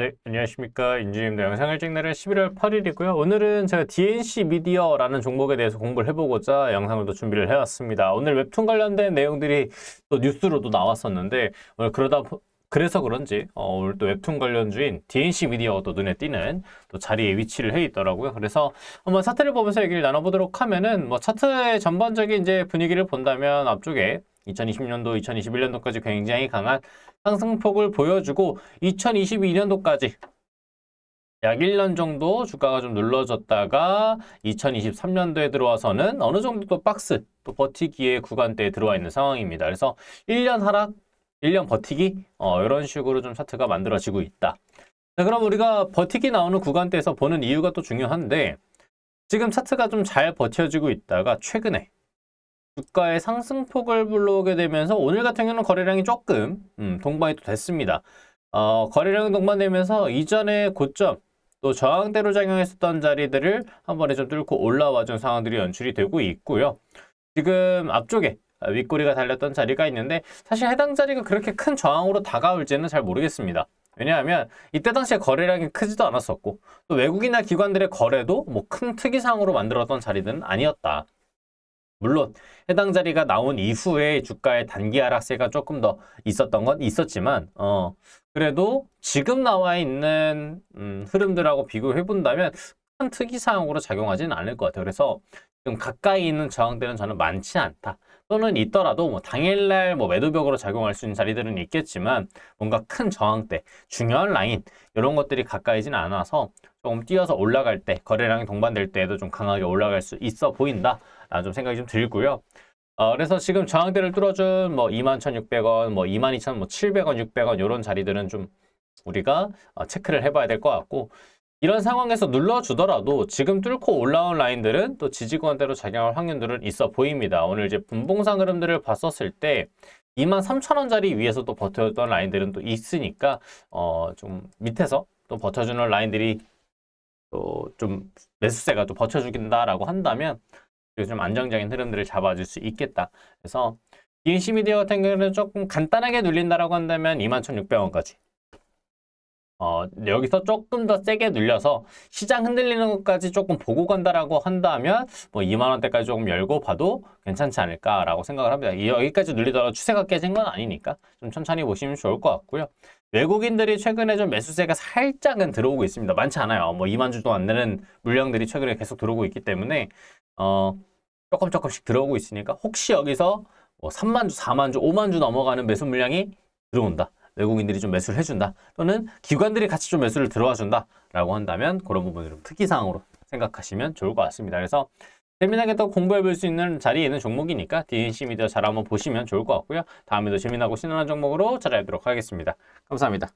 네, 안녕하십니까. 인주입니다. 영상을 찍날은 11월 8일이고요. 오늘은 제가 DNC 미디어라는 종목에 대해서 공부를 해보고자 영상을 또 준비를 해왔습니다. 오늘 웹툰 관련된 내용들이 또 뉴스로도 나왔었는데, 오늘 그러다, 그래서 그런지 어, 오늘 또 웹툰 관련주인 DNC 미디어가 또 눈에 띄는 또 자리에 위치를 해 있더라고요. 그래서 한번 차트를 보면서 얘기를 나눠보도록 하면은 뭐 차트의 전반적인 이제 분위기를 본다면 앞쪽에 2020년도, 2021년도까지 굉장히 강한 상승폭을 보여주고 2022년도까지 약 1년 정도 주가가 좀 눌러졌다가 2023년도에 들어와서는 어느 정도 또 박스, 또 버티기의 구간대에 들어와 있는 상황입니다. 그래서 1년 하락, 1년 버티기 어, 이런 식으로 좀 차트가 만들어지고 있다. 자, 그럼 우리가 버티기 나오는 구간대에서 보는 이유가 또 중요한데 지금 차트가 좀 잘 버텨지고 있다가 최근에 주가의 상승폭을 불러오게 되면서 오늘 같은 경우는 거래량이 조금 음, 동반이 또 됐습니다. 어, 거래량이 동반되면서 이전의 고점 또 저항대로 작용했었던 자리들을 한 번에 좀 뚫고 올라와 준 상황들이 연출이 되고 있고요. 지금 앞쪽에 윗꼬리가 달렸던 자리가 있는데 사실 해당 자리가 그렇게 큰 저항으로 다가올지는 잘 모르겠습니다. 왜냐하면 이때 당시에 거래량이 크지도 않았었고 또 외국이나 기관들의 거래도 뭐 큰 특이사항으로 만들었던 자리는 아니었다. 물론 해당 자리가 나온 이후에 주가의 단기 하락세가 조금 더 있었던 건 있었지만 어 그래도 지금 나와 있는 음, 흐름들하고 비교해 본다면 큰 특이사항으로 작용하지는 않을 것 같아요. 그래서 지금 가까이 있는 저항대는 저는 많지 않다. 또는 있더라도 뭐 당일날 뭐 매도벽으로 작용할 수 있는 자리들은 있겠지만 뭔가 큰 저항대, 중요한 라인 이런 것들이 가까이진 않아서 조금 뛰어서 올라갈 때 거래량이 동반될 때에도 좀 강하게 올라갈 수 있어 보인다 라는 좀 생각이 좀 들고요 어, 그래서 지금 저항대를 뚫어준 뭐 21,600원, 뭐 22,700원, 600원 이런 자리들은 좀 우리가 어, 체크를 해봐야 될 것 같고 이런 상황에서 눌러주더라도 지금 뚫고 올라온 라인들은 또지지권대로 작용할 확률들은 있어 보입니다. 오늘 이제 분봉상 흐름들을 봤었을 때 23,000원짜리 위에서 또 버텨줬던 라인들은 또 있으니까 어, 좀 밑에서 또 버텨주는 라인들이 또좀 매수세가 또 버텨주긴다라고 한다면 좀 안정적인 흐름들을 잡아줄 수 있겠다. 그래서 DNC 미디어 같은 경우는 조금 간단하게 눌린다라고 한다면 21,600원까지 어, 여기서 조금 더 세게 눌려서 시장 흔들리는 것까지 조금 보고 간다라고 한다면 뭐 2만 원대까지 조금 열고 봐도 괜찮지 않을까라고 생각을 합니다. 여기까지 눌리더라도 추세가 깨진 건 아니니까 좀 천천히 보시면 좋을 것 같고요. 외국인들이 최근에 좀 매수세가 살짝은 들어오고 있습니다. 많지 않아요. 뭐 2만 주도 안 되는 물량들이 최근에 계속 들어오고 있기 때문에 어, 조금 조금씩 들어오고 있으니까 혹시 여기서 뭐 3만 주, 4만 주, 5만 주 넘어가는 매수 물량이 들어온다. 외국인들이 좀 매수를 해준다 또는 기관들이 같이 좀 매수를 들어와 준다라고 한다면 그런 부분을 좀 특이사항으로 생각하시면 좋을 것 같습니다. 그래서 재미나게 또 공부해 볼 수 있는 자리에 있는 종목이니까 DNC 미디어 잘 한번 보시면 좋을 것 같고요. 다음에도 재미나고 신나는 종목으로 찾아뵙도록 하겠습니다. 감사합니다.